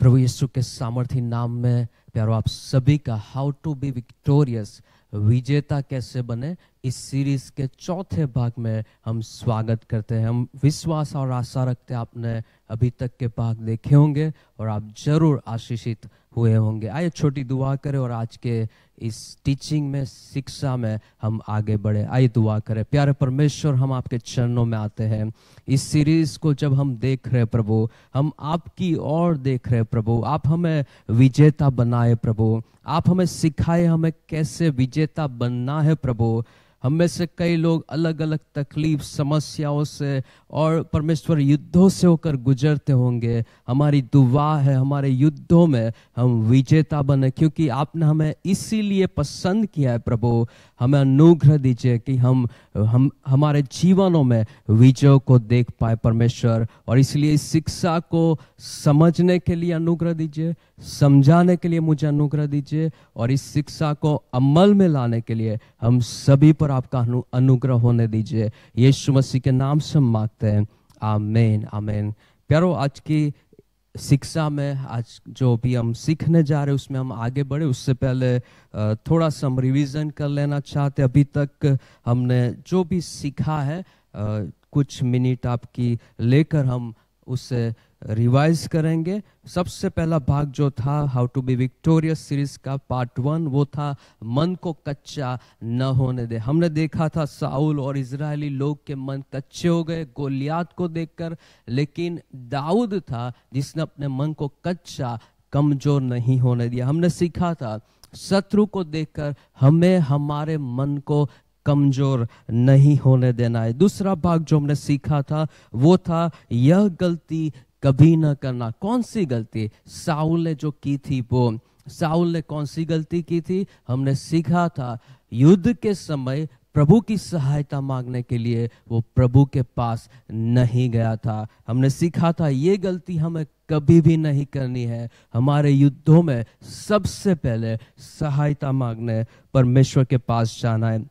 प्रभु यीशु के सामर्थ्य नाम में प्यारो आप सभी का हाउ टू बी विक्टोरियस विजेता कैसे बने इस सीरीज के चौथे भाग में हम स्वागत करते हैं हम विश्वास और आशा रखते हैं आपने अभी तक के भाग देखे होंगे और आप जरूर आशीषित हुए होंगे आइए छोटी दुआ करें और आज के इस टीचिंग में शिक्षा में हम आगे बढ़े आइए दुआ करें प्यारे परमेश्वर हम आपके चरणों में आते हैं इस सीरीज को जब हम देख रहे प्रभु हम आपकी ओर देख रहे प्रभु आप हमें विजेता बनाए प्रभु आप हमें सिखाए हमें कैसे विजेता बनना है प्रभु हम में से कई लोग अलग अलग तकलीफ समस्याओं से और परमेश्वर युद्धों से होकर गुजरते होंगे हमारी दुआ है हमारे युद्धों में हम विजेता बने क्योंकि आपने हमें इसीलिए पसंद किया है प्रभु हमें अनुग्रह दीजिए कि हम हम हमारे जीवनों में विजयों को देख पाए परमेश्वर और इसलिए इस शिक्षा को समझने के लिए अनुग्रह दीजिए समझाने के लिए मुझे अनुग्रह दीजिए और इस शिक्षा को अमल में लाने के लिए हम सभी पर पर आपका अनुग्रह होने दीजिए यीशु मसीह के नाम से मांगते हैं आमेन आमेन प्यारो आज की शिक्षा में आज जो भी हम सीखने जा रहे हैं उसमें हम आगे बढ़े उससे पहले थोड़ा सा हम रिविज़न कर लेना चाहते अभी तक हमने जो भी सीखा है कुछ मिनट आपकी लेकर हम उसे रिवाइज करेंगे सबसे पहला भाग जो था how to be victorious series का पार्ट वन वो था मन को कच्चा न होने दे हमने देखा था साउल और इसराइली लोग के मन कच्चे हो गए गोलियात को देखकर लेकिन दाऊद था जिसने अपने मन को कच्चा कमजोर नहीं होने दिया हमने सीखा था शत्रु को देखकर हमें हमारे मन को कमजोर नहीं होने देना है दूसरा भाग जो हमने सीखा था वो था यह गलती कभी ना करना कौन सी गलती साउल ने जो की थी वो साउल ने कौन सी गलती की थी हमने सीखा था युद्ध के समय प्रभु की सहायता मांगने के लिए वो प्रभु के पास नहीं गया था हमने सीखा था ये गलती हमें कभी भी नहीं करनी है हमारे युद्धों में सबसे पहले सहायता मांगने परमेश्वर के पास जाना है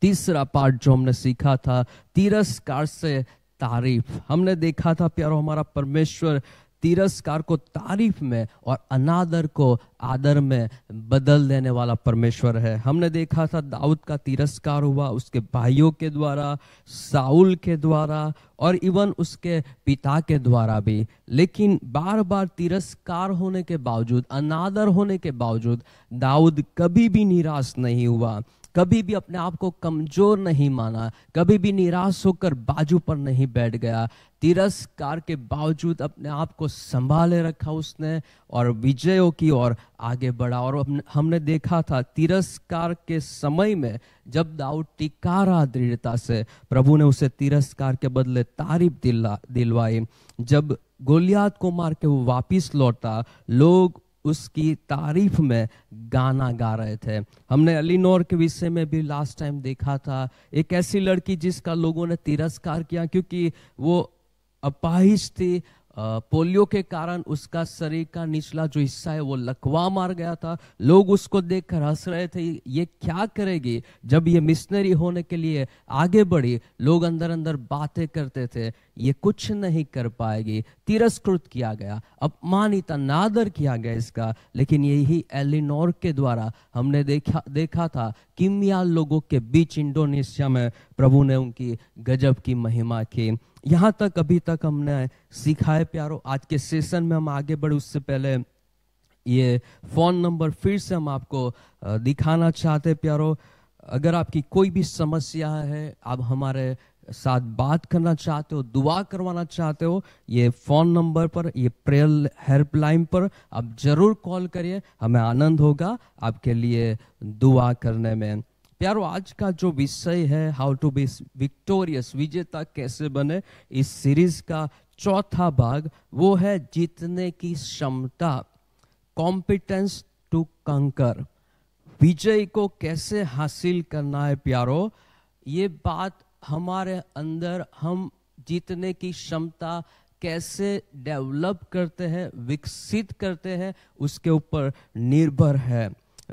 तीसरा पार्ट जो हमने सीखा था तिरस्कार से तारीफ हमने देखा था प्यारो हमारा परमेश्वर तिरस्कार को तारीफ में और अनादर को आदर में बदल देने वाला परमेश्वर है हमने देखा था दाऊद का तिरस्कार हुआ उसके भाइयों के द्वारा साउल के द्वारा और इवन उसके पिता के द्वारा भी लेकिन बार बार तिरस्कार होने के बावजूद अनादर होने के बावजूद दाऊद कभी भी निराश नहीं हुआ कभी भी अपने आप को कमजोर नहीं माना कभी भी निराश होकर बाजू पर नहीं बैठ गया तिरस्कार के बावजूद अपने आप को संभाले रखा उसने और विजयों की ओर आगे बढ़ा और हमने देखा था तिरस्कार के समय में जब दाऊद टिका रहा दृढ़ता से प्रभु ने उसे तिरस्कार के बदले तारीफ दिला दिलवाई जब गोलियात को मार के वो वापिस लौटा लोग उसकी तारीफ में गाना गा रहे थे हमने अलीनोर के विषय में भी लास्ट टाइम देखा था एक ऐसी लड़की जिसका लोगों ने तिरस्कार किया क्योंकि वो अपाहिज थी पोलियो के कारण उसका शरीर का निचला जो हिस्सा है वो लकवा मार गया था लोग उसको देखकर हंस रहे थे ये क्या करेगी जब ये मिशनरी होने के लिए आगे बढ़ी लोग अंदर अंदर बातें करते थे ये कुछ नहीं कर पाएगी तिरस्कृत किया गया अपमानित अनादर किया गया इसका लेकिन यही एलिनोर के द्वारा हमने देखा देखा था किमिया लोगों के बीच इंडोनेशिया में प्रभु ने उनकी गजब की महिमा की यहाँ तक अभी तक हमने सीखा है प्यारो आज के सेशन में हम आगे बढ़े उससे पहले ये फ़ोन नंबर फिर से हम आपको दिखाना चाहते प्यारो अगर आपकी कोई भी समस्या है आप हमारे साथ बात करना चाहते हो दुआ करवाना चाहते हो ये फ़ोन नंबर पर ये प्रेयर हेल्पलाइन पर आप ज़रूर कॉल करिए हमें आनंद होगा आपके लिए दुआ करने में प्यारो आज का जो विषय है हाउ टू बी विक्टोरियस विजेता कैसे बने इस सीरीज का चौथा भाग वो है जीतने की क्षमता कॉम्पिटेंस टू कंकर विजय को कैसे हासिल करना है प्यारो ये बात हमारे अंदर हम जीतने की क्षमता कैसे डेवलप करते हैं विकसित करते हैं उसके ऊपर निर्भर है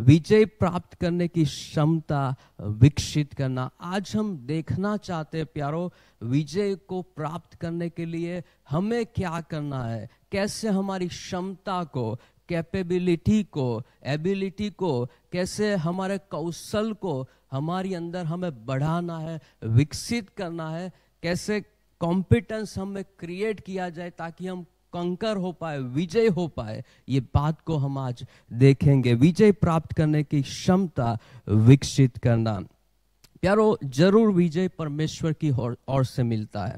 विजय प्राप्त करने की क्षमता विकसित करना आज हम देखना चाहते हैं प्यारो विजय को प्राप्त करने के लिए हमें क्या करना है कैसे हमारी क्षमता को कैपेबिलिटी को एबिलिटी को कैसे हमारे कौशल को हमारे अंदर हमें बढ़ाना है विकसित करना है कैसे कॉम्पिटेंस हमें क्रिएट किया जाए ताकि हम कंकर हो पाए विजय हो पाए ये बात को हम आज देखेंगे विजय प्राप्त करने की क्षमता विकसित करना प्यारो जरूर विजय परमेश्वर की ओर से मिलता है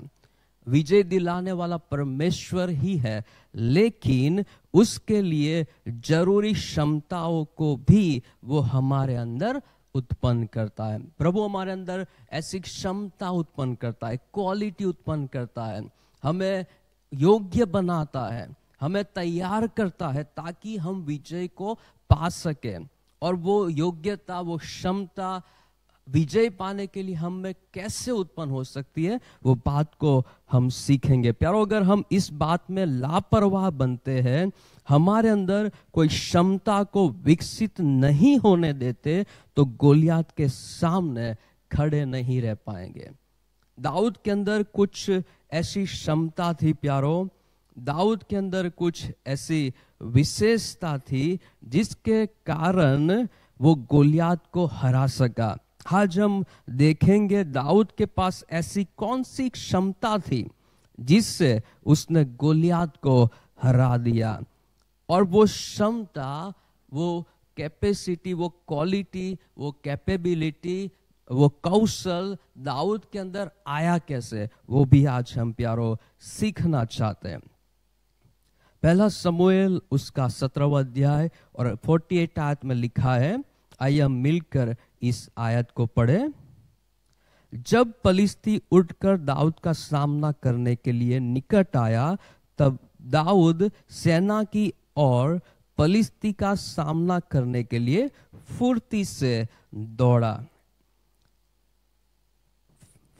विजय दिलाने वाला परमेश्वर ही है लेकिन उसके लिए जरूरी क्षमताओं को भी वो हमारे अंदर उत्पन्न करता है प्रभु हमारे अंदर ऐसी क्षमता उत्पन्न करता है क्वालिटी उत्पन्न करता है हमें योग्य बनाता है हमें तैयार करता है ताकि हम विजय को पा सके और वो योग्यता वो क्षमता विजय पाने के लिए हम में कैसे उत्पन्न हो सकती है वो बात को हम सीखेंगे प्यारो अगर हम इस बात में लापरवाह बनते हैं हमारे अंदर कोई क्षमता को विकसित नहीं होने देते तो गोलियात के सामने खड़े नहीं रह पाएंगे दाऊद के अंदर कुछ ऐसी क्षमता थी प्यारो दाऊद के अंदर कुछ ऐसी विशेषता थी जिसके कारण वो गोलियात को हरा सका आज हम देखेंगे दाऊद के पास ऐसी कौन सी क्षमता थी जिससे उसने गोलियात को हरा दिया और वो क्षमता वो कैपेसिटी वो क्वालिटी वो कैपेबिलिटी वो कौशल दाऊद के अंदर आया कैसे वो भी आज हम प्यारो सीखना चाहते हैं पहला समूएल उसका सत्रह अध्याय और एट आयत में लिखा है आइए हम मिलकर इस आयत को पढ़े जब पलिस्ती उठकर दाऊद का सामना करने के लिए निकट आया तब दाऊद सेना की और पलिस्ती का सामना करने के लिए फुर्ती से दौड़ा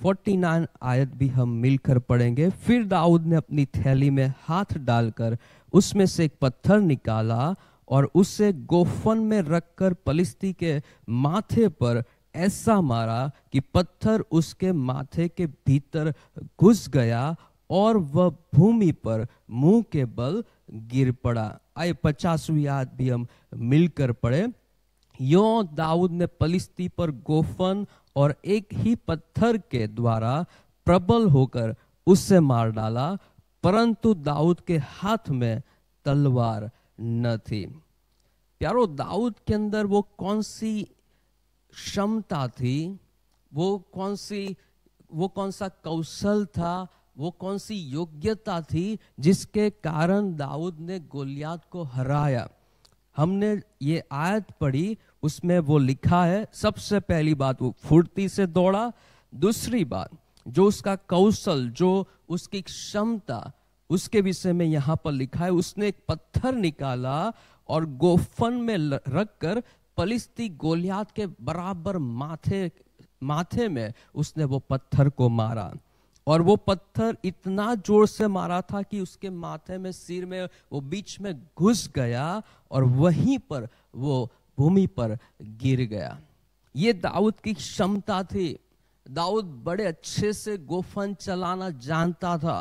49 आयत भी हम मिलकर पढ़ेंगे फिर दाऊद ने अपनी थैली में हाथ डालकर उसमें से एक पत्थर निकाला और उसे गोफन में रखकर पलिस्ती के माथे पर ऐसा मारा कि पत्थर उसके माथे के भीतर घुस गया और वह भूमि पर मुंह के बल गिर पड़ा आए पचासवीं याद भी हम मिलकर पड़े यो दाऊद ने पलिस्ती पर गोफन और एक ही पत्थर के द्वारा प्रबल होकर उससे मार डाला परंतु दाऊद के हाथ में तलवार न थी प्यारो दाऊद के अंदर वो कौन सी क्षमता थी वो कौन सी वो कौन सा कौशल था वो कौन सी योग्यता थी जिसके कारण दाऊद ने गोलियात को हराया हमने ये आयत पढ़ी उसमें वो लिखा है सबसे पहली बात वो फुर्ती से दौड़ा दूसरी बात जो उसका कौशल जो उसकी क्षमता उसके विषय में यहाँ पर लिखा है उसने एक पत्थर निकाला और गोफन में रखकर पलिस्ती गोलियात के बराबर माथे माथे में उसने वो पत्थर को मारा और वो पत्थर इतना जोर से मारा था कि उसके माथे में सिर में वो बीच में घुस गया और वहीं पर वो भूमि पर गिर गया ये दाऊद की क्षमता थी दाऊद बड़े अच्छे से गोफन चलाना जानता था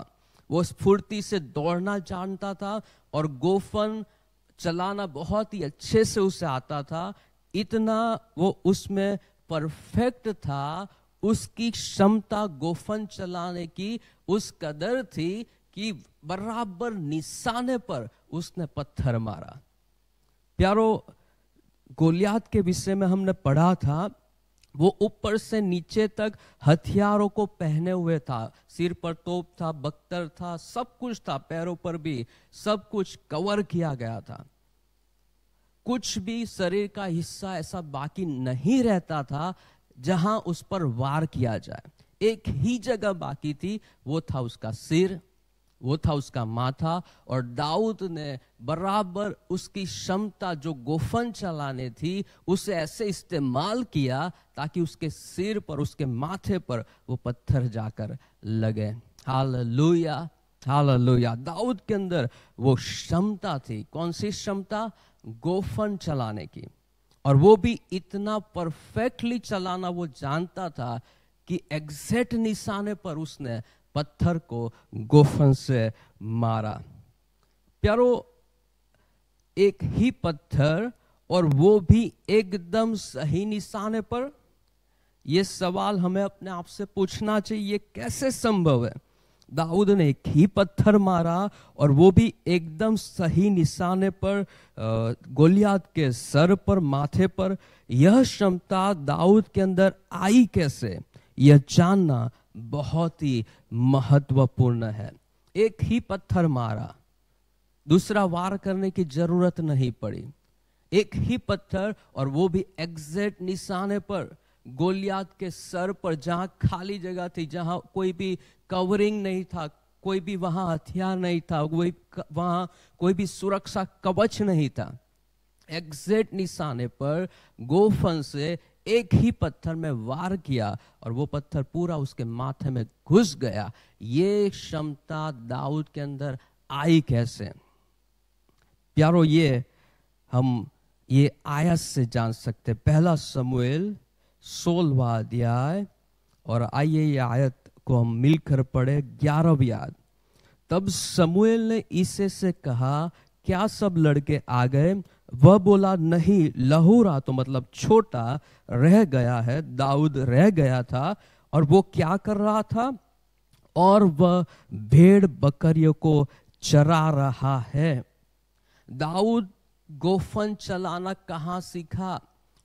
वो स्फूर्ति से दौड़ना जानता था और गोफन चलाना बहुत ही अच्छे से उसे आता था इतना वो उसमें परफेक्ट था उसकी क्षमता गोफन चलाने की उस कदर थी कि बराबर निशाने पर उसने पत्थर मारा प्यारो गोलियात के विषय में हमने पढ़ा था वो ऊपर से नीचे तक हथियारों को पहने हुए था सिर पर तोप था बख्तर था सब कुछ था पैरों पर भी सब कुछ कवर किया गया था कुछ भी शरीर का हिस्सा ऐसा बाकी नहीं रहता था जहां उस पर वार किया जाए एक ही जगह बाकी थी वो था उसका सिर वो था उसका माथा और दाऊद ने बराबर उसकी क्षमता जो गोफन चलाने थी उसे ऐसे इस्तेमाल किया ताकि उसके सिर पर उसके माथे पर वो पत्थर जाकर लगे हाल लोया हाल लोया दाऊद के अंदर वो क्षमता थी कौन सी क्षमता गोफन चलाने की और वो भी इतना परफेक्टली चलाना वो जानता था कि एग्जैक्ट निशाने पर उसने पत्थर को गोफन से मारा प्यारो एक ही पत्थर और वो भी एकदम सही निशाने पर यह सवाल हमें अपने आप से पूछना चाहिए कैसे संभव है दाऊद ने एक ही पत्थर मारा और वो भी एकदम सही निशाने पर गोलियात के सर पर माथे पर यह क्षमता दाऊद के अंदर आई कैसे यह जानना बहुत ही महत्वपूर्ण है एक ही पत्थर मारा दूसरा वार करने की जरूरत नहीं पड़ी एक ही पत्थर और वो भी एग्जैक्ट निशाने पर गोलियात के सर पर जहां खाली जगह थी जहां कोई भी कवरिंग नहीं था कोई भी वहां हथियार नहीं था कोई वहां कोई भी सुरक्षा कवच नहीं था एग्जेक्ट निशाने पर गोफन से एक ही पत्थर में वार किया और वो पत्थर पूरा उसके माथे में घुस गया ये क्षमता दाऊद के अंदर आई कैसे प्यारो ये हम ये आयस से जान सकते पहला समुएल सोलवा अध्याय और आइए ये आयत को हम मिलकर पढ़े ग्यारहवीं आयत तब समूएल ने ईसे से कहा क्या सब लड़के आ गए वह बोला नहीं लहूरा तो मतलब छोटा रह गया है दाऊद रह गया था और वो क्या कर रहा था और वह भेड़ बकरियों को चरा रहा है दाऊद गोफन चलाना कहाँ सीखा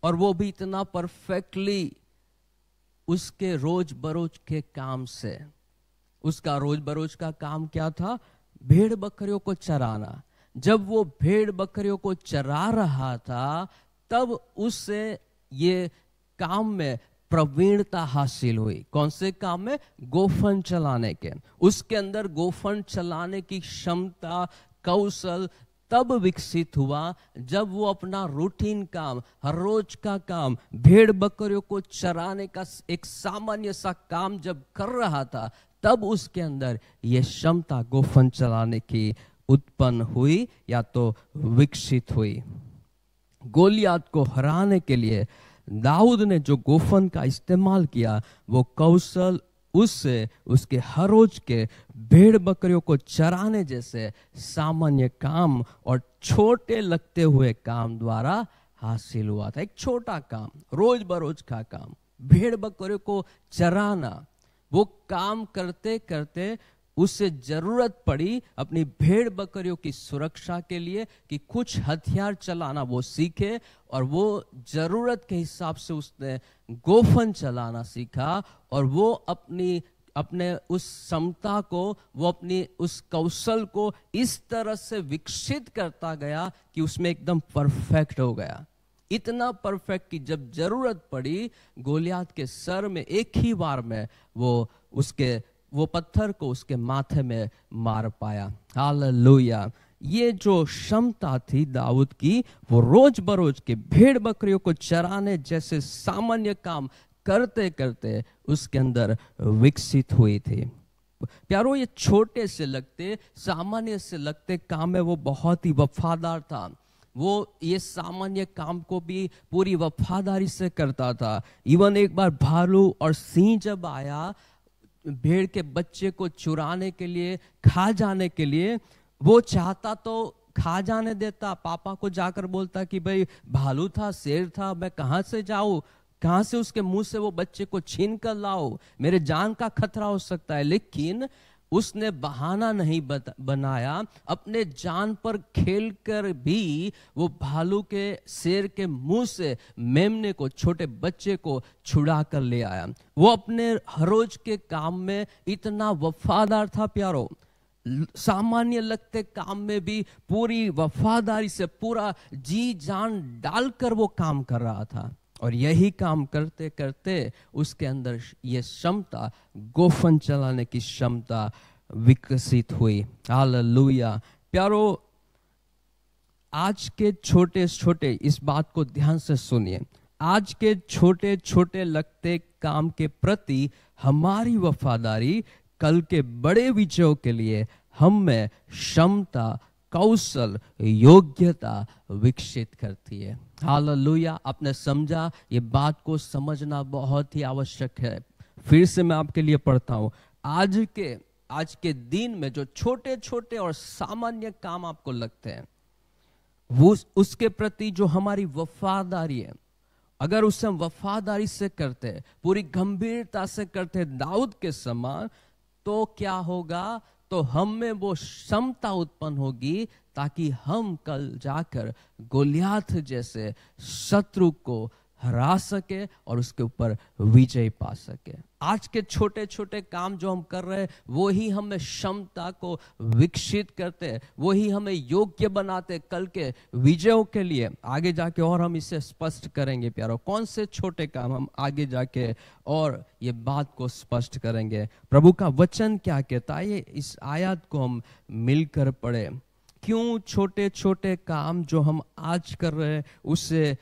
और वो भी इतना परफेक्टली उसके रोज बरोज के काम से उसका रोज बरोज का काम क्या था भेड़ बकरियों को चराना जब वो भेड़ बकरियों को चरा रहा था तब उससे ये काम में प्रवीणता हासिल हुई कौन से काम में गोफन चलाने के उसके अंदर गोफन चलाने की क्षमता कौशल तब विकसित हुआ जब वो अपना रूटीन काम हर रोज का काम भेड़ बकरियों को चराने का एक सामान्य सा काम जब कर रहा था तब उसके अंदर ये क्षमता गोफन चलाने की उत्पन्न हुई या तो विकसित हुई गोलियात को हराने के लिए दाऊद ने जो गोफन का इस्तेमाल किया वो कौशल उससे उसके हर रोज के भेड़ बकरियों को चराने जैसे सामान्य काम और छोटे लगते हुए काम द्वारा हासिल हुआ था एक छोटा काम रोज बरोज का काम भेड़ बकरियों को चराना वो काम करते करते उसे जरूरत पड़ी अपनी भेड़ बकरियों की सुरक्षा के लिए कि कुछ हथियार चलाना वो सीखे और वो जरूरत के हिसाब से उसने गोफन चलाना सीखा और वो अपनी अपने उस क्षमता को वो अपनी उस कौशल को इस तरह से विकसित करता गया कि उसमें एकदम परफेक्ट हो गया इतना परफेक्ट कि जब जरूरत पड़ी गोलियात के सर में एक ही बार में वो उसके वो पत्थर को उसके माथे में मार पाया हाल ये जो क्षमता थी दाऊद की वो रोज बरोज के भेड़ बकरियों को चराने जैसे सामान्य काम करते करते उसके अंदर विकसित हुई थी प्यारो ये छोटे से लगते सामान्य से लगते काम में वो बहुत ही वफादार था वो ये सामान्य काम को भी पूरी वफादारी से करता था इवन एक बार भालू और सिंह जब आया भेड़ के बच्चे को चुराने के लिए खा जाने के लिए वो चाहता तो खा जाने देता पापा को जाकर बोलता कि भाई भालू था शेर था मैं कहाँ से जाऊँ कहाँ से उसके मुंह से वो बच्चे को छीन कर लाओ मेरे जान का खतरा हो सकता है लेकिन उसने बहाना नहीं बनाया अपने जान पर खेलकर भी वो भालू के शेर के मुंह से मेमने को छोटे बच्चे को छुड़ा कर ले आया वो अपने हर रोज के काम में इतना वफादार था प्यारो सामान्य लगते काम में भी पूरी वफादारी से पूरा जी जान डालकर वो काम कर रहा था और यही काम करते करते उसके अंदर ये क्षमता गोफन चलाने की क्षमता विकसित हुई लुया प्यारो आज के छोटे छोटे इस बात को ध्यान से सुनिए आज के छोटे छोटे लगते काम के प्रति हमारी वफादारी कल के बड़े विजयों के लिए हम में क्षमता कौशल योग्यता विकसित करती है हालेलुया आपने समझा ये बात को समझना बहुत ही आवश्यक है फिर से मैं आपके लिए पढ़ता हूं आज के आज के दिन में जो छोटे छोटे और सामान्य काम आपको लगते हैं वो उसके प्रति जो हमारी वफादारी है अगर उसे हम वफादारी से करते पूरी गंभीरता से करते दाऊद के समान तो क्या होगा तो हम में वो क्षमता उत्पन्न होगी ताकि हम कल जाकर गोलियाथ जैसे शत्रु को हरा सके और उसके ऊपर विजय पा सके आज के छोटे छोटे काम जो हम कर रहे हैं वो ही हमें क्षमता को विकसित करते वही हमें योग्य बनाते कल के विजयों के लिए आगे जाके और हम इसे स्पष्ट करेंगे प्यारो कौन से छोटे काम हम आगे जाके और ये बात को स्पष्ट करेंगे प्रभु का वचन क्या कहता है ये इस आयात को हम मिलकर पढ़े क्यों छोटे छोटे काम जो हम आज कर रहे हैं उससे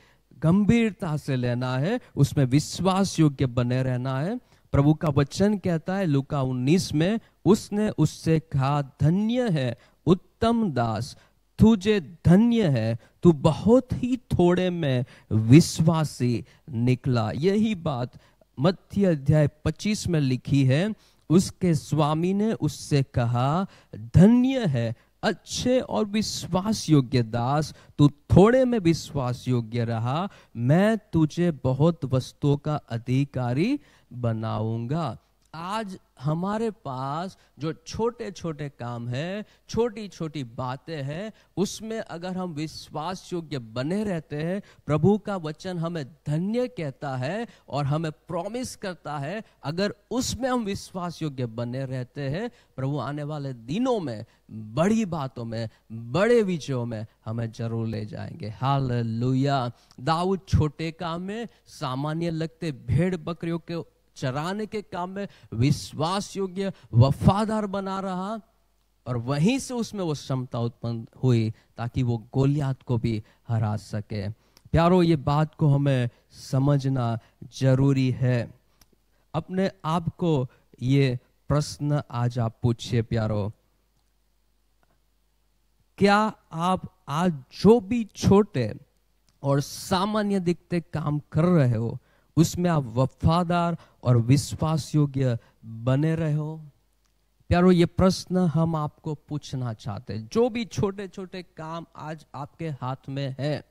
गंभीरता से लेना है उसमें विश्वास योग्य बने रहना है प्रभु का वचन कहता है लुका 19 में उसने उससे कहा धन्य है उत्तम दास तुझे धन्य है तू बहुत ही थोड़े में विश्वासी निकला यही बात मध्य अध्याय 25 में लिखी है उसके स्वामी ने उससे कहा धन्य है अच्छे और विश्वास योग्य दास तू थोड़े में विश्वास योग्य रहा मैं तुझे बहुत वस्तुओं का अधिकारी बनाऊंगा आज हमारे पास जो छोटे छोटे काम है छोटी छोटी बातें हैं उसमें अगर हम विश्वास योग्य बने रहते हैं प्रभु का वचन हमें धन्य कहता है और हमें प्रॉमिस करता है अगर उसमें हम विश्वास योग्य बने रहते हैं प्रभु आने वाले दिनों में बड़ी बातों में बड़े विजयों में हमें जरूर ले जाएंगे हाल दाऊद छोटे काम में सामान्य लगते भेड़ बकरियों के चराने के काम में विश्वास योग्य वफादार बना रहा और वहीं से उसमें वो क्षमता उत्पन्न हुई ताकि वो गोलियात को भी हरा सके प्यारो ये बात को हमें समझना जरूरी है अपने आप को ये प्रश्न आज आप पूछिए प्यारो क्या आप आज जो भी छोटे और सामान्य दिखते काम कर रहे हो उसमें आप वफादार और विश्वास योग्य बने रहो प्यारो ये प्रश्न हम आपको पूछना चाहते हैं जो भी छोटे छोटे काम आज आपके हाथ में है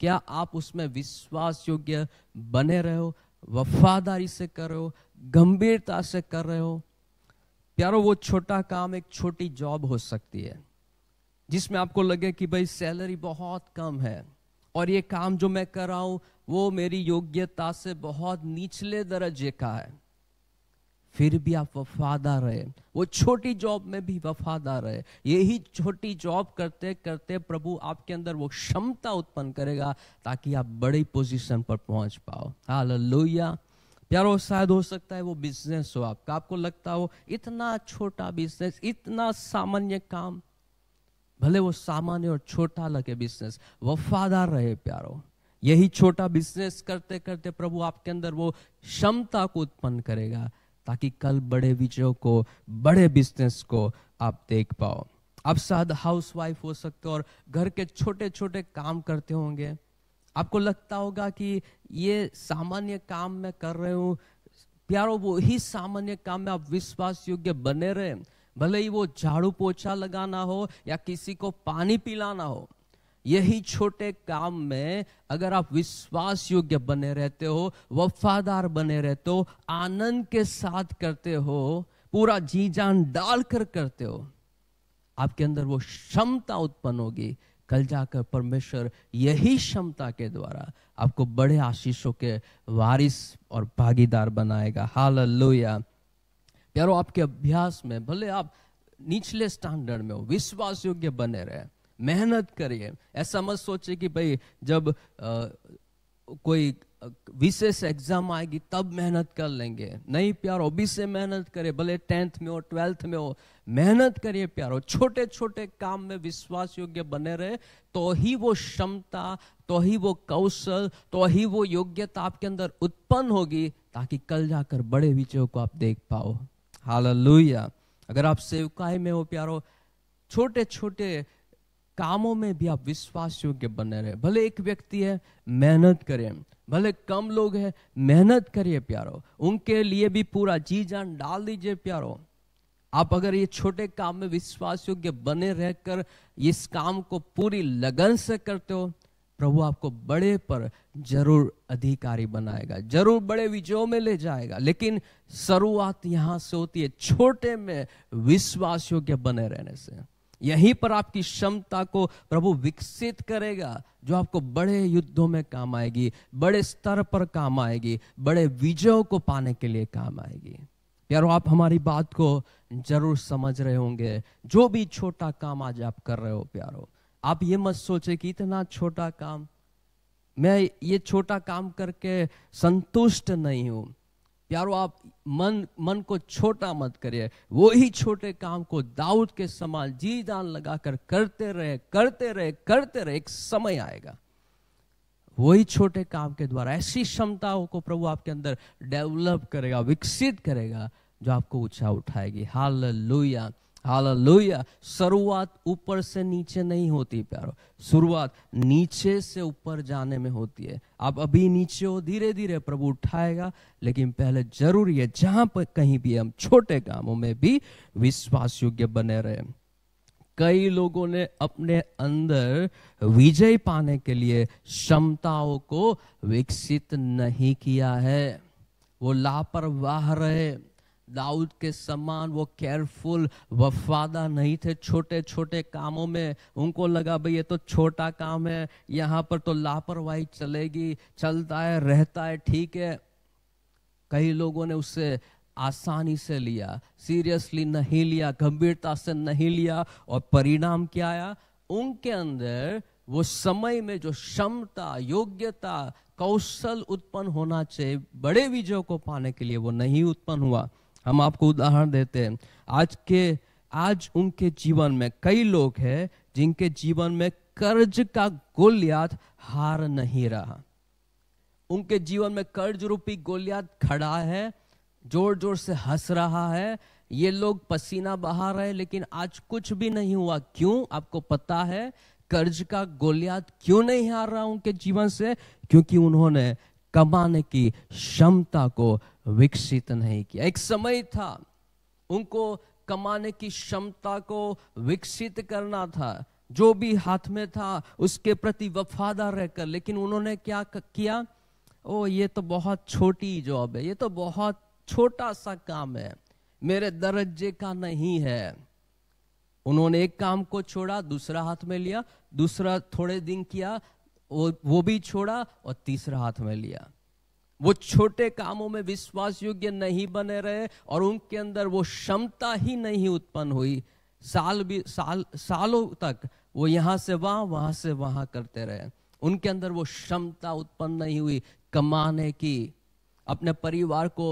क्या आप उसमें विश्वास योग्य बने रहो वफादारी से कर रहे हो गंभीरता से कर रहे हो प्यारो वो छोटा काम एक छोटी जॉब हो सकती है जिसमें आपको लगे कि भाई सैलरी बहुत कम है और ये काम जो मैं कर रहा हूं वो मेरी योग्यता से बहुत निचले दर्जे का है फिर भी आप वफादार रहे वो छोटी जॉब में भी वफादार रहे यही छोटी जॉब करते करते प्रभु आपके अंदर वो क्षमता उत्पन्न करेगा ताकि आप बड़ी पोजीशन पर पहुंच पाओ हालेलुया प्यारो शायद हो सकता है वो बिजनेस हो आपका आपको लगता हो इतना छोटा बिजनेस इतना सामान्य काम भले वो सामान्य और छोटा लगे बिजनेस वफादार रहे प्यारो यही छोटा बिजनेस करते करते प्रभु आपके अंदर वो क्षमता को उत्पन्न करेगा ताकि कल बड़े विजयों को बड़े बिजनेस को आप देख पाओ आप शायद हाउस वाइफ हो सकते हो और घर के छोटे छोटे काम करते होंगे आपको लगता होगा कि ये सामान्य काम मैं कर रहे हूँ प्यारो वो ही सामान्य काम में आप विश्वास योग्य बने रहे भले ही वो झाड़ू पोछा लगाना हो या किसी को पानी पिलाना हो यही छोटे काम में अगर आप विश्वास योग्य बने रहते हो वफादार बने रहते हो आनंद के साथ करते हो पूरा जी जान डाल कर करते हो आपके अंदर वो क्षमता उत्पन्न होगी कल जाकर परमेश्वर यही क्षमता के द्वारा आपको बड़े आशीषों के वारिस और भागीदार बनाएगा हाल लोहिया प्यारो आपके अभ्यास में भले आप निचले स्टैंडर्ड में हो विश्वास योग्य बने रहे मेहनत करिए ऐसा मत सोचे कि भाई जब आ, कोई विशेष एग्जाम आएगी तब मेहनत कर लेंगे नहीं प्यारो अभी से मेहनत करिए भले टेंथ में हो ट्वेल्थ में हो मेहनत करिए प्यारो छोटे छोटे काम में विश्वास योग्य बने रहे तो ही वो क्षमता तो ही वो कौशल तो ही वो योग्यता आपके अंदर उत्पन्न होगी ताकि कल जाकर बड़े विजयों को आप देख पाओ हालेलुया अगर आप सेवकाई में हो प्यारो छोटे छोटे कामों में भी आप विश्वास योग्य बने रहे भले एक व्यक्ति है मेहनत करें भले कम लोग हैं मेहनत करिए प्यारो उनके लिए भी पूरा जी जान डाल दीजिए प्यारो आप अगर ये छोटे काम में विश्वास योग्य बने रहकर इस काम को पूरी लगन से करते हो प्रभु आपको बड़े पर जरूर अधिकारी बनाएगा जरूर बड़े विजयों में ले जाएगा लेकिन शुरुआत यहां से होती है छोटे में विश्वास योग्य बने रहने से यहीं पर आपकी क्षमता को प्रभु विकसित करेगा जो आपको बड़े युद्धों में काम आएगी बड़े स्तर पर काम आएगी बड़े विजयों को पाने के लिए काम आएगी यार आप हमारी बात को जरूर समझ रहे होंगे जो भी छोटा काम आज आप कर रहे हो प्यारो आप ये मत सोचे कि इतना छोटा काम मैं ये छोटा काम करके संतुष्ट नहीं हूं प्यारो आप मन मन को छोटा मत करिए वो ही छोटे काम को दाऊद के समान जी जान लगाकर करते रहे करते रहे करते रहे एक समय आएगा वही छोटे काम के द्वारा ऐसी क्षमताओं को प्रभु आपके अंदर डेवलप करेगा विकसित करेगा जो आपको ऊंचा उठाएगी हाल हालेलुया शुरुआत ऊपर से नीचे नहीं होती प्यारो शुरुआत नीचे से ऊपर जाने में होती है आप अभी नीचे हो धीरे धीरे प्रभु उठाएगा लेकिन पहले जरूरी है जहां पर कहीं भी हम छोटे कामों में भी विश्वास योग्य बने रहे कई लोगों ने अपने अंदर विजय पाने के लिए क्षमताओं को विकसित नहीं किया है वो लापरवाह रहे दाऊद के समान वो केयरफुल वफादा नहीं थे छोटे छोटे कामों में उनको लगा भाई ये तो छोटा काम है यहाँ पर तो लापरवाही चलेगी चलता है रहता है ठीक है कई लोगों ने उससे आसानी से लिया सीरियसली नहीं लिया गंभीरता से नहीं लिया और परिणाम क्या आया उनके अंदर वो समय में जो क्षमता योग्यता कौशल उत्पन्न होना चाहिए बड़े विजय को पाने के लिए वो नहीं उत्पन्न हुआ हम आपको उदाहरण देते हैं आज के आज उनके जीवन में कई लोग हैं जिनके जीवन में कर्ज का गोलियात हार नहीं रहा उनके जीवन में कर्ज रूपी गोलियात खड़ा है जोर जोर से हंस रहा है ये लोग पसीना बहा रहे लेकिन आज कुछ भी नहीं हुआ क्यों आपको पता है कर्ज का गोलियात क्यों नहीं हार रहा उनके जीवन से क्योंकि उन्होंने कमाने की क्षमता को विकसित नहीं किया एक समय था उनको कमाने की क्षमता को विकसित करना था जो भी हाथ में था उसके प्रति वफादार रहकर लेकिन उन्होंने क्या किया ओ ये तो बहुत छोटी जॉब है ये तो बहुत छोटा सा काम है मेरे दर्जे का नहीं है उन्होंने एक काम को छोड़ा दूसरा हाथ में लिया दूसरा थोड़े दिन किया वो वो भी छोड़ा और तीसरा हाथ में लिया वो छोटे कामों में विश्वास योग्य नहीं बने रहे और उनके अंदर वो क्षमता ही नहीं उत्पन्न हुई साल भी साल सालों तक वो यहाँ से वहां वहां से वहां करते रहे उनके अंदर वो क्षमता उत्पन्न नहीं हुई कमाने की अपने परिवार को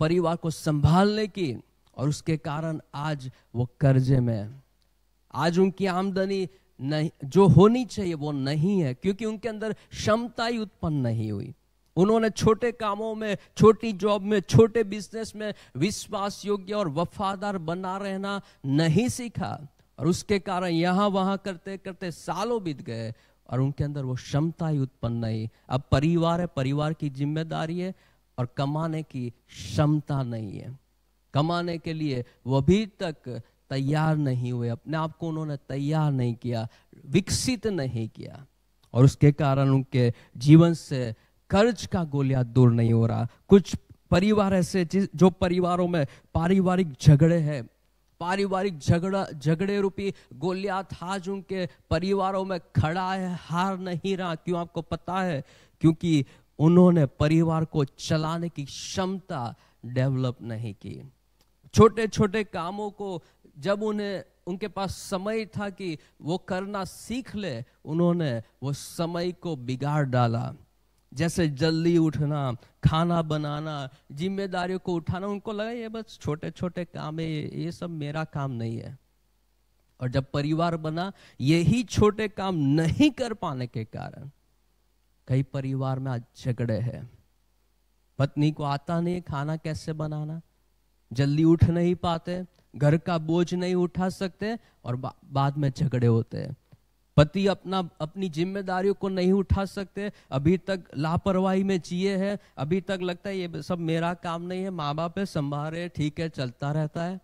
परिवार को संभालने की और उसके कारण आज वो कर्जे में आज उनकी आमदनी नहीं जो होनी चाहिए वो नहीं है क्योंकि उनके अंदर क्षमता ही उत्पन्न नहीं हुई उन्होंने छोटे कामों में छोटी जॉब में छोटे बिजनेस में विश्वास योग्य और वफादार बना रहना नहीं सीखा और उसके कारण यहां वहां करते करते सालों बीत गए और उनके अंदर वो क्षमता ही उत्पन्न नहीं अब परिवार है परिवार की जिम्मेदारी है और कमाने की क्षमता नहीं है कमाने के लिए वो अभी तक तैयार नहीं हुए अपने आप को उन्होंने तैयार नहीं किया विकसित नहीं किया और उसके कारण उनके जीवन से कर्ज का गोलियां दूर नहीं हो रहा कुछ परिवार ऐसे जो परिवारों में पारिवारिक झगड़े हैं पारिवारिक झगड़ा झगड़े रूपी गोलियात हाज उनके परिवारों में खड़ा है हार नहीं रहा क्यों आपको पता है क्योंकि उन्होंने परिवार को चलाने की क्षमता डेवलप नहीं की छोटे छोटे कामों को जब उन्हें उनके पास समय था कि वो करना सीख ले उन्होंने वो समय को बिगाड़ डाला जैसे जल्दी उठना खाना बनाना जिम्मेदारियों को उठाना उनको लगा ये बस छोटे छोटे काम है ये सब मेरा काम नहीं है और जब परिवार बना यही छोटे काम नहीं कर पाने के कारण कई परिवार में आज झगड़े हैं पत्नी को आता नहीं खाना कैसे बनाना जल्दी उठ नहीं पाते घर का बोझ नहीं उठा सकते और बा, बाद में झगड़े होते हैं पति अपना अपनी जिम्मेदारियों को नहीं उठा सकते अभी तक लापरवाही में जिए हैं अभी तक लगता है ये सब मेरा काम नहीं है माँ बाप है संभाले ठीक है चलता रहता है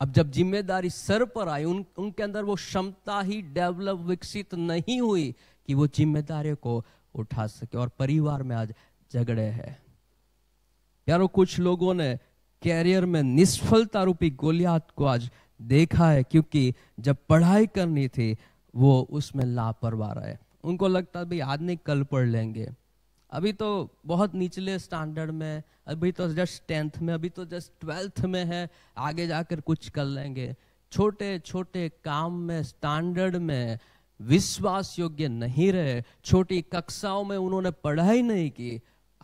अब जब जिम्मेदारी सर पर आई उन उनके अंदर वो क्षमता ही डेवलप विकसित नहीं हुई कि वो जिम्मेदारियों को उठा सके और परिवार में आज झगड़े हैं यारो कुछ लोगों ने कैरियर में निष्फलता रूपी गोलियात को आज देखा है क्योंकि जब पढ़ाई करनी थी वो उसमें लापरवाह रहे उनको लगता भाई आदमी नहीं कल पढ़ लेंगे अभी तो बहुत निचले स्टैंडर्ड में अभी तो जस्ट टेंथ में अभी तो जस्ट ट्वेल्थ में है आगे जाकर कुछ कर लेंगे छोटे छोटे काम में स्टैंडर्ड में विश्वास योग्य नहीं रहे छोटी कक्षाओं में उन्होंने पढ़ाई नहीं की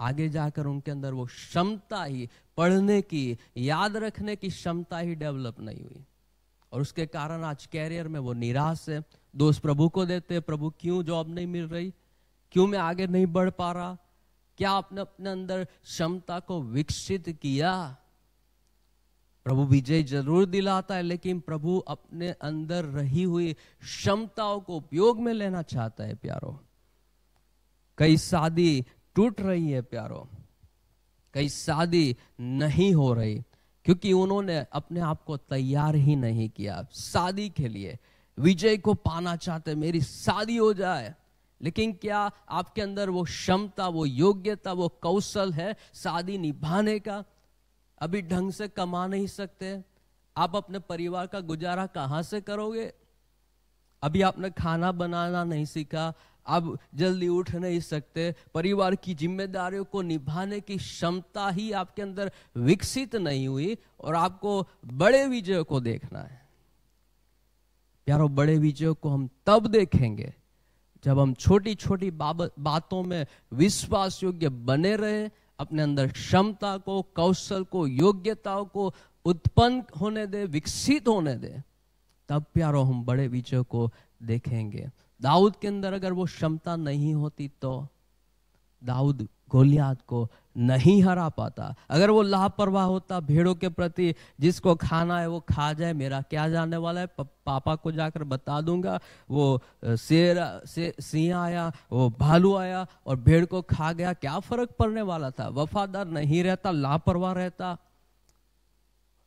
आगे जाकर उनके अंदर वो क्षमता ही पढ़ने की याद रखने की क्षमता ही डेवलप नहीं हुई और उसके कारण आज कैरियर में वो निराश है दोस्त प्रभु को देते हैं प्रभु क्यों जॉब नहीं मिल रही क्यों मैं आगे नहीं बढ़ पा रहा क्या आपने अपने अंदर क्षमता को विकसित किया प्रभु विजय जरूर दिलाता है लेकिन प्रभु अपने अंदर रही हुई क्षमताओं को उपयोग में लेना चाहता है प्यारो कई शादी टूट रही है प्यारो कई शादी नहीं हो रही क्योंकि उन्होंने अपने आप को तैयार ही नहीं किया शादी के लिए विजय को पाना चाहते मेरी शादी हो जाए लेकिन क्या आपके अंदर वो क्षमता वो योग्यता वो कौशल है शादी निभाने का अभी ढंग से कमा नहीं सकते आप अपने परिवार का गुजारा कहाँ से करोगे अभी आपने खाना बनाना नहीं सीखा आप जल्दी उठ नहीं सकते परिवार की जिम्मेदारियों को निभाने की क्षमता ही आपके अंदर विकसित नहीं हुई और आपको बड़े विजय को देखना है प्यारों बड़े विजय को हम तब देखेंगे जब हम छोटी छोटी बातों में विश्वास योग्य बने रहे अपने अंदर क्षमता को कौशल को योग्यताओं को उत्पन्न होने दे विकसित होने दे तब प्यारो हम बड़े विजय को देखेंगे दाऊद के अंदर अगर वो क्षमता नहीं होती तो दाऊद गोलियात को नहीं हरा पाता अगर वो लापरवाह होता भेड़ों के प्रति जिसको खाना है वो खा जाए मेरा क्या जाने वाला है पापा को जाकर बता दूंगा वो शेर से सिंह आया वो भालू आया और भेड़ को खा गया क्या फर्क पड़ने वाला था वफादार नहीं रहता लापरवाह रहता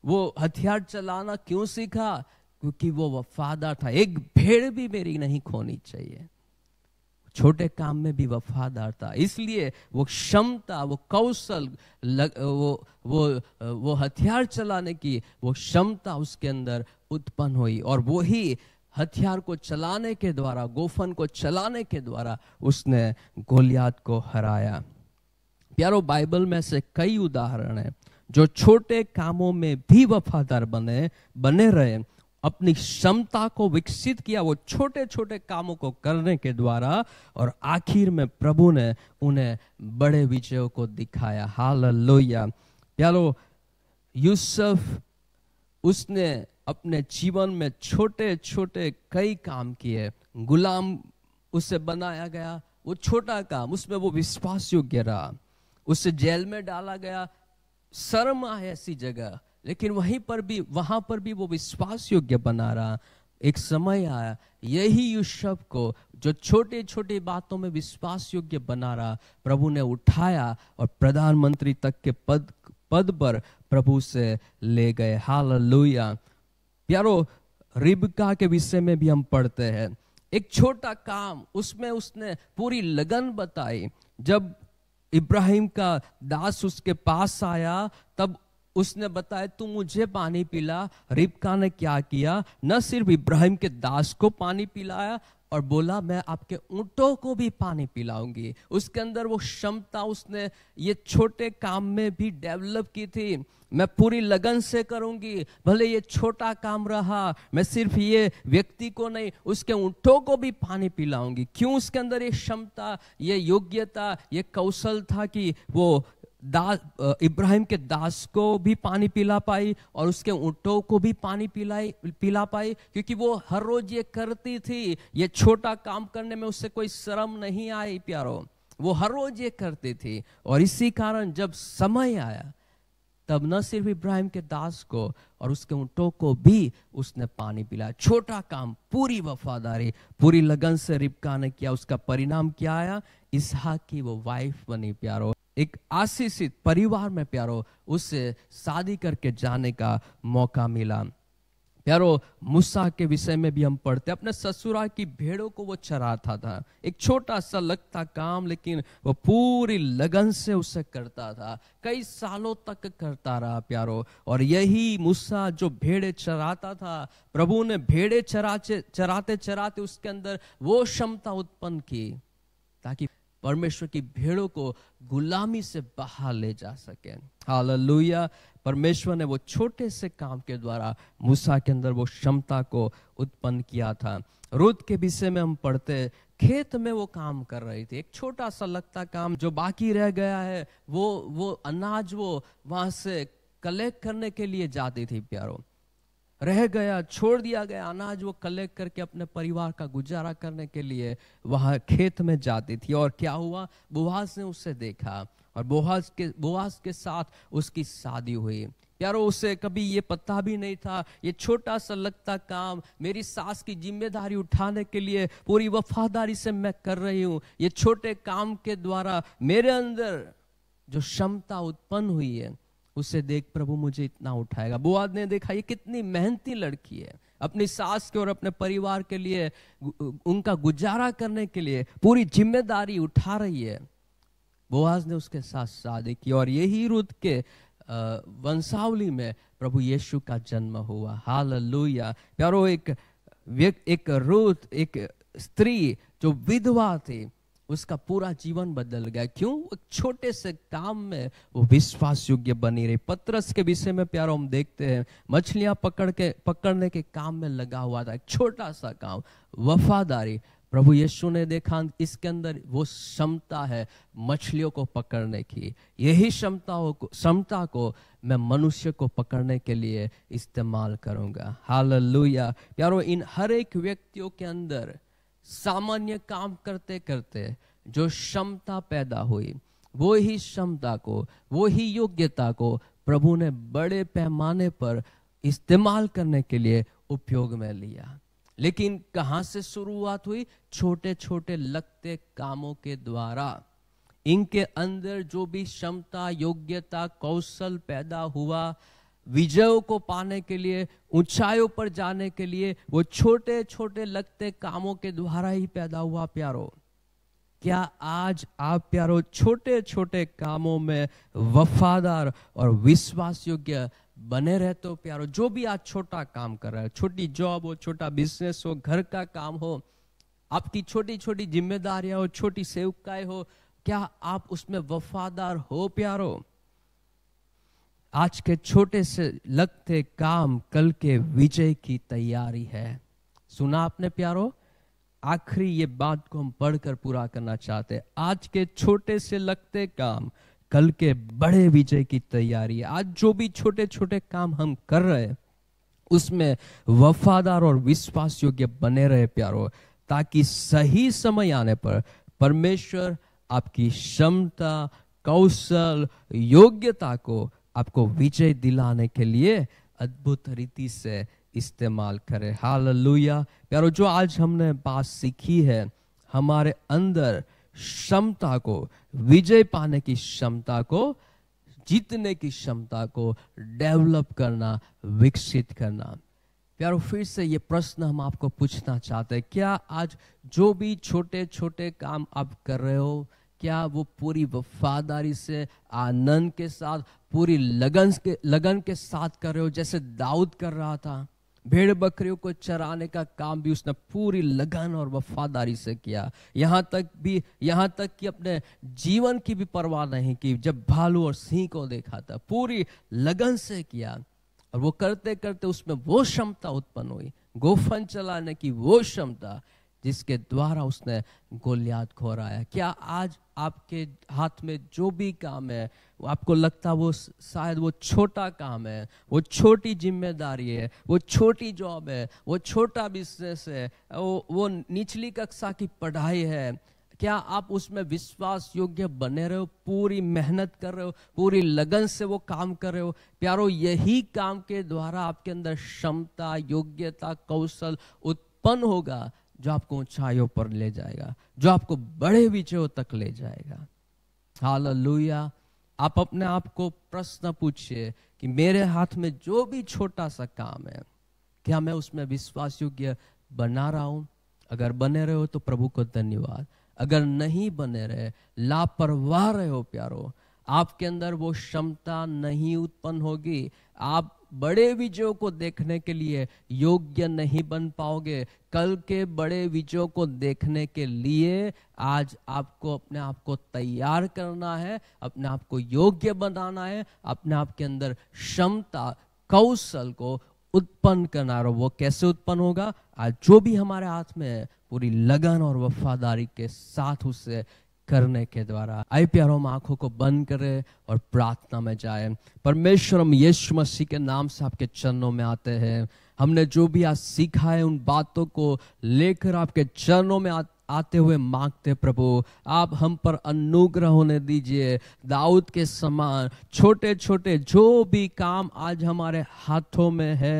वो हथियार चलाना क्यों सीखा क्योंकि वो वफादार था एक भेड़ भी मेरी नहीं खोनी चाहिए छोटे काम में भी वफादार था इसलिए वो क्षमता वो कौशल वो वो वो हथियार चलाने की वो क्षमता उसके अंदर उत्पन्न हुई और वही हथियार को चलाने के द्वारा गोफन को चलाने के द्वारा उसने गोलियात को हराया प्यारो बाइबल में से कई उदाहरण हैं जो छोटे कामों में भी वफादार बने बने रहे अपनी क्षमता को विकसित किया वो छोटे छोटे कामों को करने के द्वारा और आखिर में प्रभु ने उन्हें बड़े विजयों को दिखाया हाल लोहिया प्यारो यूसुफ उसने अपने जीवन में छोटे छोटे कई काम किए गुलाम उसे बनाया गया वो छोटा काम उसमें वो विश्वास योग्य रहा उसे जेल में डाला गया शर्म ऐसी जगह लेकिन वहीं पर भी वहां पर भी वो विश्वास योग्य बना रहा एक समय आया यही युषव को जो छोटे छोटे बातों में विश्वास योग्य बना रहा प्रभु ने उठाया और प्रधानमंत्री तक के पद पद पर प्रभु से ले गए हाल लोहिया प्यारो रिबका के विषय में भी हम पढ़ते हैं एक छोटा काम उसमें उसने पूरी लगन बताई जब इब्राहिम का दास उसके पास आया तब उसने बताया तू मुझे पानी पिला रिबका ने क्या किया न सिर्फ इब्राहिम के दास को पानी पिलाया और बोला मैं आपके ऊँटों को भी पानी पिलाऊंगी उसके अंदर वो क्षमता उसने ये छोटे काम में भी डेवलप की थी मैं पूरी लगन से करूंगी भले ये छोटा काम रहा मैं सिर्फ ये व्यक्ति को नहीं उसके ऊँटों को भी पानी पिलाऊंगी क्यों उसके अंदर ये क्षमता ये योग्यता ये कौशल था कि वो दास इब्राहिम के दास को भी पानी पिला पाई और उसके ऊँटों को भी पानी पिलाई पिला पाई क्योंकि वो हर रोज ये करती थी ये छोटा काम करने में उससे कोई शर्म नहीं आई प्यारो वो हर रोज ये करती थी और इसी कारण जब समय आया तब न सिर्फ इब्राहिम के दास को और उसके ऊँटों को भी उसने पानी पिलाया छोटा काम पूरी वफादारी पूरी लगन से रिपका ने किया उसका परिणाम क्या आया इसहा की वो वाइफ बनी प्यारो एक आशीषित परिवार में प्यारो उससे शादी करके जाने का मौका मिला प्यारो मुस्सा के विषय में भी हम पढ़ते अपने ससुरा की भेड़ों को वो चराता था एक छोटा सा लगता काम लेकिन वो पूरी लगन से उसे करता था कई सालों तक करता रहा प्यारो और यही मुस्सा जो भेड़े चराता था प्रभु ने भेड़े चराचे चराते चराते उसके अंदर वो क्षमता उत्पन्न की ताकि परमेश्वर की भेड़ों को गुलामी से बाहर ले जा सके हालेलुया परमेश्वर ने वो छोटे से काम के द्वारा मूसा के अंदर वो क्षमता को उत्पन्न किया था रुद के विषय में हम पढ़ते खेत में वो काम कर रही थी एक छोटा सा लगता काम जो बाकी रह गया है वो वो अनाज वो वहां से कलेक्ट करने के लिए जाती थी प्यारों रह गया छोड़ दिया गया अनाज वो कलेक्ट करके अपने परिवार का गुजारा करने के लिए वहाँ खेत में जाती थी और क्या हुआ बुहास ने उसे देखा और बुहास के बुहास के साथ उसकी शादी हुई प्यारो उसे कभी ये पता भी नहीं था ये छोटा सा लगता काम मेरी सास की जिम्मेदारी उठाने के लिए पूरी वफादारी से मैं कर रही हूँ ये छोटे काम के द्वारा मेरे अंदर जो क्षमता उत्पन्न हुई है उसे देख प्रभु मुझे इतना उठाएगा बुआद ने देखा ये कितनी मेहनती लड़की है अपनी सास के और अपने परिवार के लिए उनका गुजारा करने के लिए पूरी जिम्मेदारी उठा रही है बोआज ने उसके साथ शादी की और यही रुद के वंशावली में प्रभु यीशु का जन्म हुआ हाल लुया प्यारो एक एक रूत एक स्त्री जो विधवा थी उसका पूरा जीवन बदल गया क्यों छोटे से काम में वो विश्वास योग्य बनी रही पत्रस के विषय में प्यारो हम देखते हैं मछलियां पकड़ के पकड़ने के काम में लगा हुआ था एक छोटा सा काम वफादारी प्रभु यीशु ने देखा इसके अंदर वो क्षमता है मछलियों को पकड़ने की यही क्षमता को क्षमता को मैं मनुष्य को पकड़ने के लिए इस्तेमाल करूंगा हाल प्यारो इन हर एक व्यक्तियों के अंदर सामान्य काम करते करते जो क्षमता पैदा हुई वो ही क्षमता को वो ही योग्यता को प्रभु ने बड़े पैमाने पर इस्तेमाल करने के लिए उपयोग में लिया लेकिन कहाँ से शुरुआत हुई छोटे छोटे लगते कामों के द्वारा इनके अंदर जो भी क्षमता योग्यता कौशल पैदा हुआ विजय को पाने के लिए ऊंचाइयों पर जाने के लिए वो छोटे छोटे लगते कामों के द्वारा ही पैदा हुआ प्यारो क्या आज आप प्यारो छोटे छोटे कामों में वफादार और विश्वास योग्य बने रहते हो प्यारो जो भी आज छोटा काम कर रहा है छोटी जॉब हो छोटा बिजनेस हो घर का काम हो आपकी छोटी छोटी जिम्मेदारियां हो छोटी सेवकाएं हो क्या आप उसमें वफादार हो प्यारो आज के छोटे से लगते काम कल के विजय की तैयारी है सुना आपने प्यारो आखिरी ये बात को हम पढ़कर पूरा करना चाहते हैं आज के छोटे से लगते काम कल के बड़े विजय की तैयारी है आज जो भी छोटे छोटे काम हम कर रहे हैं उसमें वफादार और विश्वास योग्य बने रहे प्यारो ताकि सही समय आने पर परमेश्वर आपकी क्षमता कौशल योग्यता को आपको विजय दिलाने के लिए अद्भुत रीति से इस्तेमाल करे हाल लुया प्यारो जो आज हमने बात सीखी है हमारे अंदर क्षमता को विजय पाने की क्षमता को जीतने की क्षमता को डेवलप करना विकसित करना प्यारो फिर से ये प्रश्न हम आपको पूछना चाहते हैं क्या आज जो भी छोटे छोटे काम आप कर रहे हो क्या वो पूरी वफादारी से आनंद के साथ पूरी लगन के लगन के साथ कर रहे हो जैसे दाऊद कर रहा था भेड़ बकरियों को चराने का काम भी उसने पूरी लगन और वफादारी से किया यहाँ तक भी यहाँ तक कि अपने जीवन की भी परवाह नहीं की जब भालू और सिंह को देखा था पूरी लगन से किया और वो करते करते उसमें वो क्षमता उत्पन्न हुई गोफन चलाने की वो क्षमता जिसके द्वारा उसने गोलियात खो रहा है क्या आज आपके हाथ में जो भी काम है वो आपको लगता वो शायद वो छोटा काम है वो छोटी जिम्मेदारी है वो छोटी जॉब है वो छोटा बिजनेस है वो वो निचली कक्षा की पढ़ाई है क्या आप उसमें विश्वास योग्य बने रहे हो पूरी मेहनत कर रहे हो पूरी लगन से वो काम कर रहे हो प्यारो यही काम के द्वारा आपके अंदर क्षमता योग्यता कौशल उत्पन्न होगा जो आपको ऊंचाइयों पर ले जाएगा जो आपको बड़े विजयों तक ले जाएगा हाल आप अपने आप को प्रश्न पूछिए कि मेरे हाथ में जो भी छोटा सा काम है क्या मैं उसमें विश्वास योग्य बना रहा हूं अगर बने रहे हो तो प्रभु को धन्यवाद अगर नहीं बने रहे लापरवाह रहे हो प्यारो आपके अंदर वो क्षमता नहीं उत्पन्न होगी आप बड़े विजयों को देखने के लिए योग्य नहीं बन पाओगे कल के बड़े विजयों को देखने के लिए आज आपको अपने आप को तैयार करना है अपने आप को योग्य बनाना है अपने आप के अंदर क्षमता कौशल को उत्पन्न करना और वो कैसे उत्पन्न होगा आज जो भी हमारे हाथ में है पूरी लगन और वफादारी के साथ उससे करने के द्वारा आई प्यारो हम आंखों को बंद करें और प्रार्थना में जाए परमेश्वर हम यीशु मसीह के नाम से आपके चरणों में आते हैं हमने जो भी आज सीखा है उन बातों को लेकर आपके चरणों में आते आते हुए मांगते प्रभु आप हम पर अनुग्रह होने दीजिए दाऊद के समान छोटे छोटे जो भी काम आज हमारे हाथों में है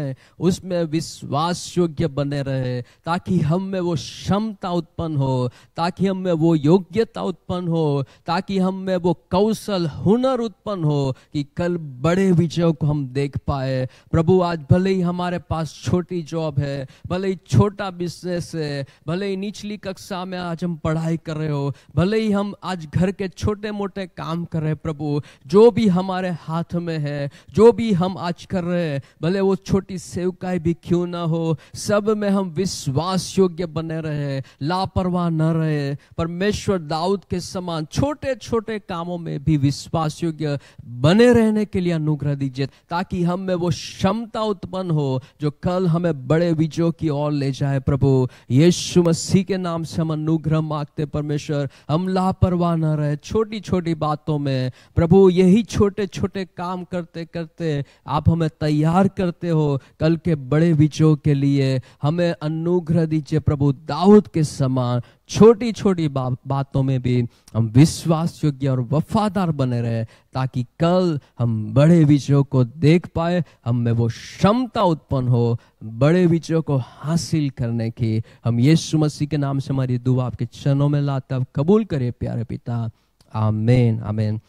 उसमें विश्वास योग्य बने रहे ताकि हम में वो क्षमता उत्पन्न हो ताकि हम में वो योग्यता उत्पन्न हो ताकि हम में वो कौशल हुनर उत्पन्न हो कि कल बड़े विजयों को हम देख पाए प्रभु आज भले ही हमारे पास छोटी जॉब है भले ही छोटा बिजनेस है भले ही निचली कक्षा दुनिया में आज हम पढ़ाई कर रहे हो भले ही हम आज घर के छोटे मोटे काम कर रहे प्रभु जो भी हमारे हाथ में है जो भी हम आज कर रहे हैं भले वो छोटी सेवकाएं भी क्यों ना हो सब में हम विश्वास योग्य बने रहे लापरवाह न रहे परमेश्वर दाऊद के समान छोटे छोटे कामों में भी विश्वास योग्य बने रहने के लिए अनुग्रह दीजिए ताकि हम में वो क्षमता उत्पन्न हो जो कल हमें बड़े विजयों की ओर ले जाए प्रभु यीशु मसीह के नाम से हम अनुग्रह मांगते परमेश्वर हम लापरवाह न रहे छोटी छोटी बातों में प्रभु यही छोटे छोटे काम करते करते आप हमें तैयार करते हो कल के बड़े विजयों के लिए हमें अनुग्रह दीजिए प्रभु दाऊद के समान छोटी छोटी बा, बातों में भी हम विश्वास योग्य और वफादार बने रहे ताकि कल हम बड़े विजयों को देख पाए हम में वो क्षमता उत्पन्न हो बड़े विजयों को हासिल करने की हम यीशु मसीह के नाम से हमारी दुआ आपके चरणों में लाते कबूल करे प्यारे पिता आमेन आमेन